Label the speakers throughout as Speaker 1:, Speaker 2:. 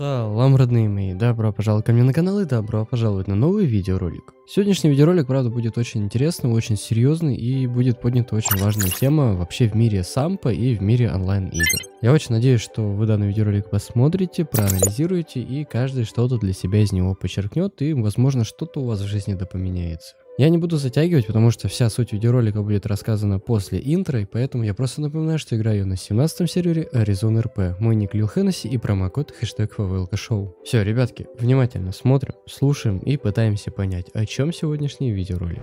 Speaker 1: Салам, родные мои, добро пожаловать ко мне на канал и добро пожаловать на новый видеоролик. Сегодняшний видеоролик, правда, будет очень интересный, очень серьезный и будет поднята очень важная тема вообще в мире сампа и в мире онлайн-игр. Я очень надеюсь, что вы данный видеоролик посмотрите, проанализируете и каждый что-то для себя из него подчеркнет и, возможно, что-то у вас в жизни допоменяется. Я не буду затягивать, потому что вся суть видеоролика будет рассказана после интро, и поэтому я просто напоминаю, что играю на 17 сервере Arizona RP. Мой ник Лил Хеннесси и промокод хэштег Фавелка Шоу. Все, ребятки, внимательно смотрим, слушаем и пытаемся понять, о чем сегодняшний видеоролик.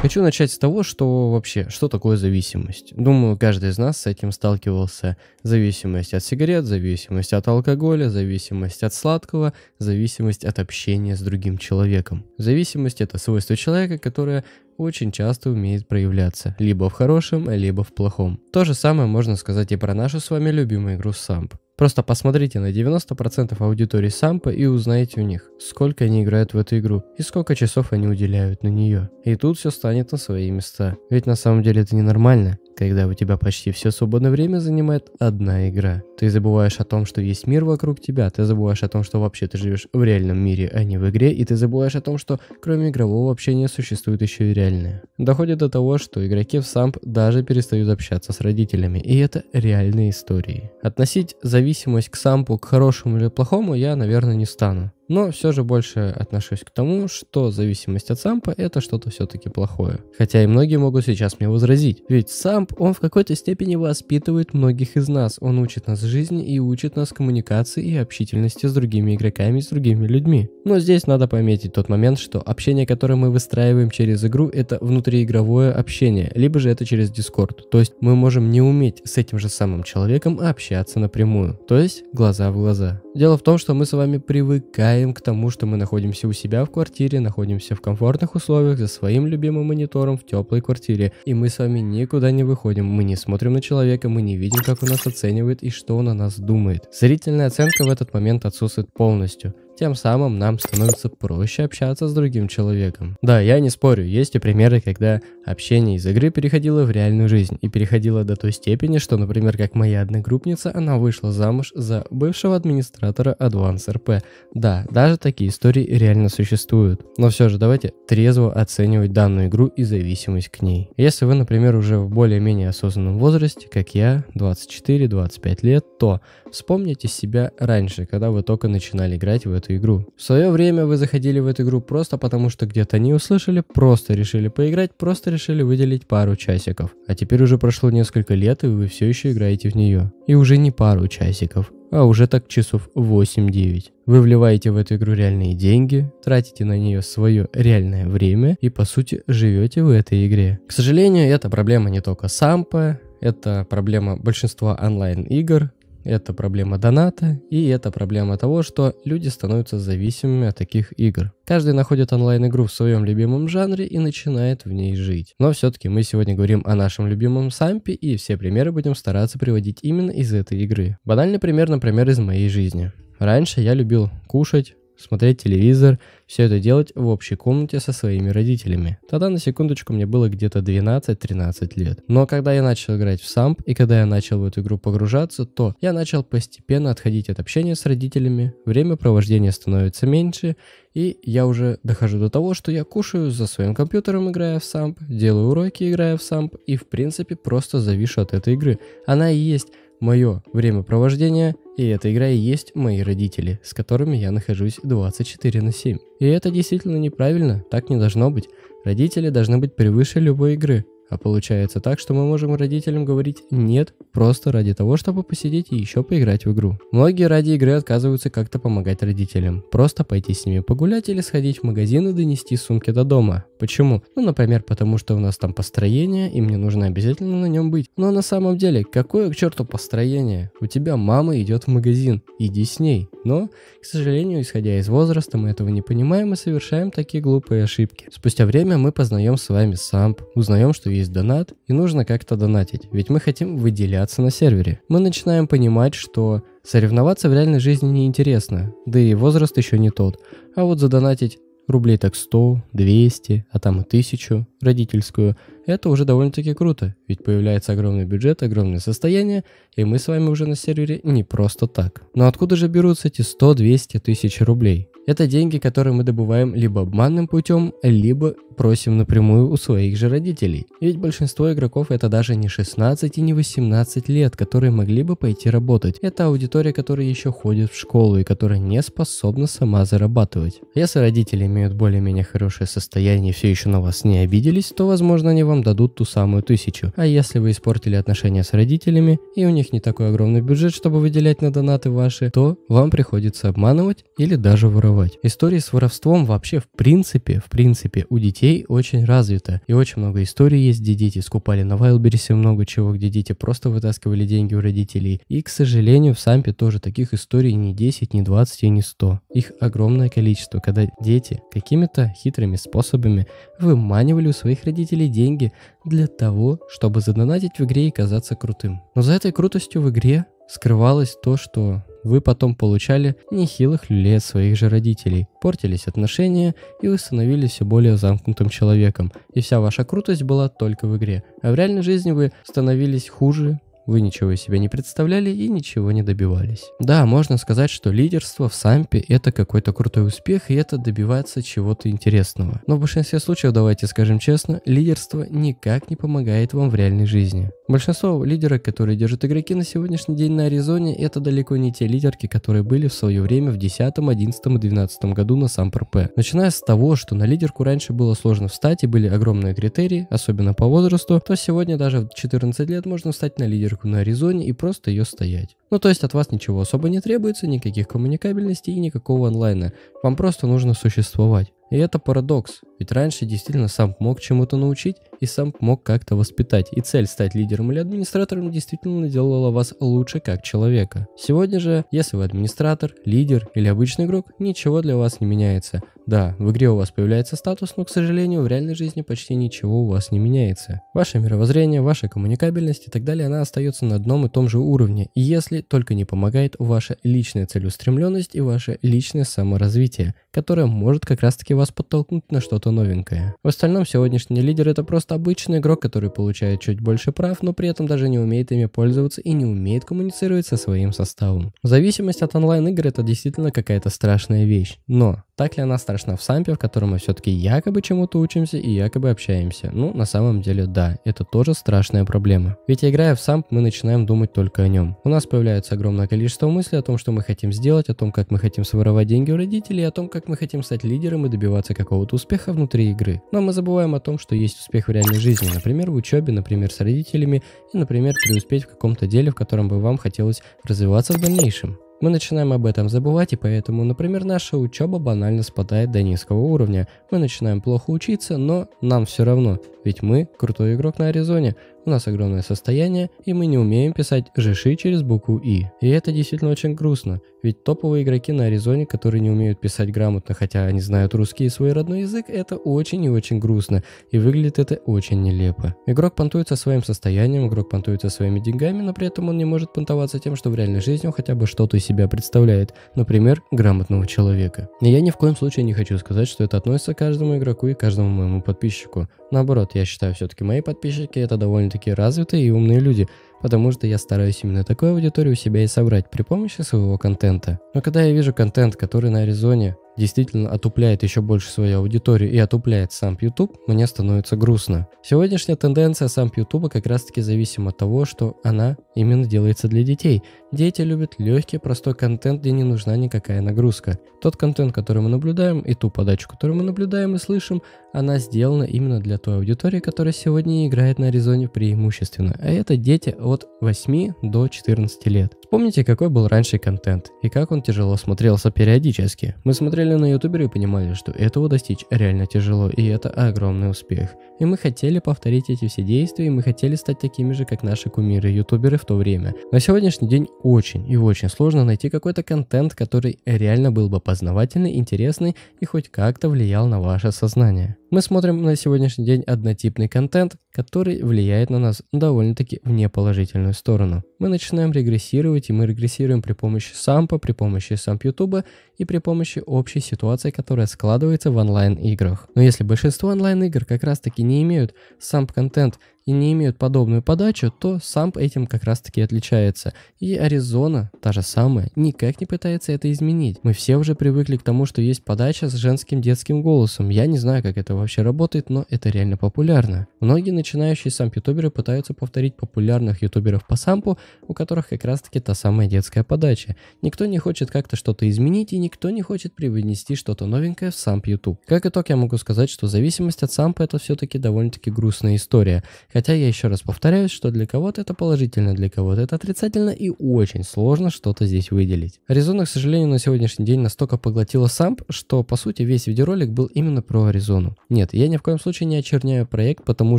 Speaker 1: Хочу начать с того, что вообще, что такое зависимость. Думаю, каждый из нас с этим сталкивался. Зависимость от сигарет, зависимость от алкоголя, зависимость от сладкого, зависимость от общения с другим человеком. Зависимость – это свойство человека, которое очень часто умеет проявляться, либо в хорошем, либо в плохом. То же самое можно сказать и про нашу с вами любимую игру «Самп». Просто посмотрите на 90% аудитории Сампа и узнаете у них, сколько они играют в эту игру и сколько часов они уделяют на нее. И тут все станет на свои места. Ведь на самом деле это ненормально когда у тебя почти все свободное время занимает одна игра. Ты забываешь о том, что есть мир вокруг тебя, ты забываешь о том, что вообще ты живешь в реальном мире, а не в игре, и ты забываешь о том, что кроме игрового общения существует еще и реальное. Доходит до того, что игроки в самп даже перестают общаться с родителями, и это реальные истории. Относить зависимость к сампу к хорошему или плохому я, наверное, не стану. Но все же больше отношусь к тому, что зависимость от сампа это что-то все-таки плохое. Хотя и многие могут сейчас мне возразить. Ведь самп, он в какой-то степени воспитывает многих из нас. Он учит нас жизни и учит нас коммуникации и общительности с другими игроками и с другими людьми. Но здесь надо пометить тот момент, что общение, которое мы выстраиваем через игру, это внутриигровое общение, либо же это через Discord. То есть мы можем не уметь с этим же самым человеком общаться напрямую. То есть глаза в глаза. Дело в том, что мы с вами привыкаем привыкаем к тому, что мы находимся у себя в квартире, находимся в комфортных условиях, за своим любимым монитором в теплой квартире. И мы с вами никуда не выходим, мы не смотрим на человека, мы не видим, как он нас оценивает и что он о нас думает. Зрительная оценка в этот момент отсутствует полностью. Тем самым нам становится проще общаться с другим человеком. Да, я не спорю, есть и примеры, когда общение из игры переходило в реальную жизнь и переходило до той степени, что, например, как моя одногруппница, она вышла замуж за бывшего администратора Advance RP. Да, даже такие истории реально существуют. Но все же давайте трезво оценивать данную игру и зависимость к ней. Если вы, например, уже в более-менее осознанном возрасте, как я, 24-25 лет, то вспомните себя раньше, когда вы только начинали играть в эту эту игру. В свое время вы заходили в эту игру просто потому, что где-то не услышали, просто решили поиграть, просто решили выделить пару часиков. А теперь уже прошло несколько лет, и вы все еще играете в нее. И уже не пару часиков, а уже так часов 8-9. Вы вливаете в эту игру реальные деньги, тратите на нее свое реальное время и по сути живете в этой игре. К сожалению, эта проблема не только Сампа, это проблема большинства онлайн-игр, это проблема доната, и это проблема того, что люди становятся зависимыми от таких игр. Каждый находит онлайн-игру в своем любимом жанре и начинает в ней жить. Но все-таки мы сегодня говорим о нашем любимом сампе, и все примеры будем стараться приводить именно из этой игры. Банальный пример, например, из моей жизни. Раньше я любил кушать смотреть телевизор, все это делать в общей комнате со своими родителями. Тогда на секундочку мне было где-то 12-13 лет. Но когда я начал играть в самп и когда я начал в эту игру погружаться, то я начал постепенно отходить от общения с родителями, время провождения становится меньше, и я уже дохожу до того, что я кушаю за своим компьютером, играя в самп, делаю уроки, играя в самп, и в принципе просто завишу от этой игры. Она и есть мое времяпровождение, и эта игра и есть мои родители, с которыми я нахожусь 24 на 7. И это действительно неправильно, так не должно быть. Родители должны быть превыше любой игры. А получается так, что мы можем родителям говорить «нет», просто ради того, чтобы посидеть и еще поиграть в игру. Многие ради игры отказываются как-то помогать родителям. Просто пойти с ними погулять или сходить в магазин и донести сумки до дома. Почему? Ну, например, потому что у нас там построение, и мне нужно обязательно на нем быть. Но на самом деле, какое к черту построение? У тебя мама идет в магазин, иди с ней. Но, к сожалению, исходя из возраста, мы этого не понимаем и совершаем такие глупые ошибки. Спустя время мы познаем с вами самп, узнаем, что есть донат, и нужно как-то донатить, ведь мы хотим выделяться на сервере. Мы начинаем понимать, что соревноваться в реальной жизни неинтересно, да и возраст еще не тот, а вот задонатить рублей так 100, 200, а там и 1000 родительскую, это уже довольно-таки круто, ведь появляется огромный бюджет, огромное состояние, и мы с вами уже на сервере не просто так. Но откуда же берутся эти 100-200 тысяч рублей? Это деньги, которые мы добываем либо обманным путем, либо просим напрямую у своих же родителей. Ведь большинство игроков это даже не 16 и не 18 лет, которые могли бы пойти работать. Это аудитория, которая еще ходит в школу и которая не способна сама зарабатывать. Если родители имеют более-менее хорошее состояние и все еще на вас не обиделись, то возможно они вам дадут ту самую тысячу. А если вы испортили отношения с родителями и у них не такой огромный бюджет, чтобы выделять на донаты ваши, то вам приходится обманывать или даже воровать воровать. Истории с воровством вообще в принципе, в принципе у детей очень развита. И очень много историй есть, где дети скупали на Вайлберисе много чего, где дети просто вытаскивали деньги у родителей. И, к сожалению, в Сампе тоже таких историй не 10, не 20 и не 100. Их огромное количество, когда дети какими-то хитрыми способами выманивали у своих родителей деньги для того, чтобы задонатить в игре и казаться крутым. Но за этой крутостью в игре скрывалось то, что вы потом получали нехилых люлей от своих же родителей, портились отношения, и вы становились все более замкнутым человеком, и вся ваша крутость была только в игре. А в реальной жизни вы становились хуже, вы ничего себе не представляли и ничего не добивались. Да, можно сказать, что лидерство в сампе это какой-то крутой успех и это добиваться чего-то интересного. Но в большинстве случаев, давайте скажем честно, лидерство никак не помогает вам в реальной жизни. Большинство лидерок, которые держат игроки на сегодняшний день на Аризоне, это далеко не те лидерки, которые были в свое время в 10, 11 и 12 году на сам ПРП. Начиная с того, что на лидерку раньше было сложно встать и были огромные критерии, особенно по возрасту, то сегодня даже в 14 лет можно встать на лидерку на Аризоне и просто ее стоять. Ну то есть от вас ничего особо не требуется, никаких коммуникабельностей и никакого онлайна. Вам просто нужно существовать. И это парадокс, ведь раньше действительно сам мог чему-то научить, и сам мог как-то воспитать. И цель стать лидером или администратором действительно делала вас лучше как человека. Сегодня же, если вы администратор, лидер или обычный игрок, ничего для вас не меняется. Да, в игре у вас появляется статус, но, к сожалению, в реальной жизни почти ничего у вас не меняется. Ваше мировоззрение, ваша коммуникабельность и так далее, она остается на одном и том же уровне, если только не помогает ваша личная целеустремленность и ваше личное саморазвитие, которое может как раз-таки вас подтолкнуть на что-то новенькое. В остальном, сегодняшний лидер это просто просто обычный игрок, который получает чуть больше прав, но при этом даже не умеет ими пользоваться и не умеет коммуницировать со своим составом. Зависимость от онлайн-игр это действительно какая-то страшная вещь, но так ли она страшна в сампе, в котором мы все-таки якобы чему-то учимся и якобы общаемся? Ну, на самом деле, да, это тоже страшная проблема. Ведь играя в самп, мы начинаем думать только о нем. У нас появляется огромное количество мыслей о том, что мы хотим сделать, о том, как мы хотим своровать деньги у родителей, о том, как мы хотим стать лидером и добиваться какого-то успеха внутри игры. Но мы забываем о том, что есть успех в реальной жизни, например, в учебе, например, с родителями и, например, преуспеть в каком-то деле, в котором бы вам хотелось развиваться в дальнейшем. Мы начинаем об этом забывать, и поэтому, например, наша учеба банально спадает до низкого уровня. Мы начинаем плохо учиться, но нам все равно, ведь мы крутой игрок на Аризоне, у нас огромное состояние, и мы не умеем писать жиши через букву «и». И это действительно очень грустно, ведь топовые игроки на Аризоне, которые не умеют писать грамотно, хотя они знают русский и свой родной язык, это очень и очень грустно, и выглядит это очень нелепо. Игрок понтуется своим состоянием, игрок понтуется своими деньгами, но при этом он не может понтоваться тем, что в реальной жизни он хотя бы что-то себя представляет, например, грамотного человека. И я ни в коем случае не хочу сказать, что это относится к каждому игроку и каждому моему подписчику. Наоборот, я считаю, все-таки мои подписчики это довольно-таки развитые и умные люди, потому что я стараюсь именно такую аудиторию у себя и собрать при помощи своего контента. Но когда я вижу контент, который на Аризоне действительно отупляет еще больше свою аудиторию и отупляет сам YouTube, мне становится грустно. Сегодняшняя тенденция сам YouTube как раз таки зависима от того, что она именно делается для детей. Дети любят легкий, простой контент, где не нужна никакая нагрузка. Тот контент, который мы наблюдаем, и ту подачу, которую мы наблюдаем и слышим, она сделана именно для той аудитории, которая сегодня играет на Аризоне преимущественно, а это дети от 8 до 14 лет. Вспомните, какой был раньше контент, и как он тяжело смотрелся периодически. Мы смотрели на ютубера и понимали, что этого достичь реально тяжело, и это огромный успех. И мы хотели повторить эти все действия, и мы хотели стать такими же, как наши кумиры-ютуберы в то время. На сегодняшний день очень и очень сложно найти какой-то контент, который реально был бы познавательный, интересный и хоть как-то влиял на ваше сознание. Мы смотрим на сегодняшний день однотипный контент, который влияет на нас довольно-таки в неположительную сторону. Мы начинаем регрессировать, и мы регрессируем при помощи сампа, при помощи самп ютуба и при помощи общей ситуации, которая складывается в онлайн-играх. Но если большинство онлайн-игр как раз-таки не имеют самп-контент, и не имеют подобную подачу, то Самп этим как раз таки отличается. И Аризона, та же самая, никак не пытается это изменить. Мы все уже привыкли к тому, что есть подача с женским детским голосом. Я не знаю, как это вообще работает, но это реально популярно. Многие начинающие самп-ютуберы пытаются повторить популярных ютуберов по сампу, у которых как раз таки та самая детская подача. Никто не хочет как-то что-то изменить и никто не хочет привнести что-то новенькое в самп ютуб. Как итог, я могу сказать, что зависимость от сампа это все-таки довольно-таки грустная история. Хотя я еще раз повторяюсь, что для кого-то это положительно, для кого-то это отрицательно и очень сложно что-то здесь выделить. Аризона, к сожалению, на сегодняшний день настолько поглотила самп, что по сути весь видеоролик был именно про Аризону. Нет, я ни в коем случае не очерняю проект, потому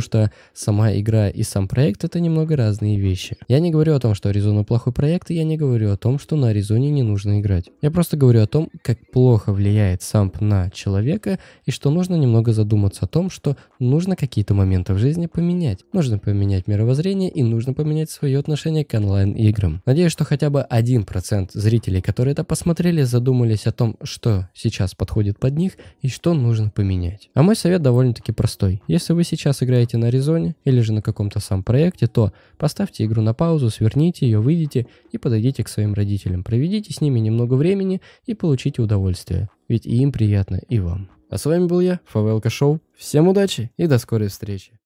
Speaker 1: что сама игра и сам проект это немного разные вещи. Я не говорю о том, что Аризона плохой проект, и я не говорю о том, что на Аризоне не нужно играть. Я просто говорю о том, как плохо влияет самп на человека и что нужно немного задуматься о том, что нужно какие-то моменты в жизни поменять нужно поменять мировоззрение и нужно поменять свое отношение к онлайн-играм. Надеюсь, что хотя бы 1% зрителей, которые это посмотрели, задумались о том, что сейчас подходит под них и что нужно поменять. А мой совет довольно-таки простой. Если вы сейчас играете на Аризоне или же на каком-то сам проекте, то поставьте игру на паузу, сверните ее, выйдите и подойдите к своим родителям. Проведите с ними немного времени и получите удовольствие. Ведь и им приятно, и вам. А с вами был я, Фавелка Шоу. Всем удачи и до скорой встречи.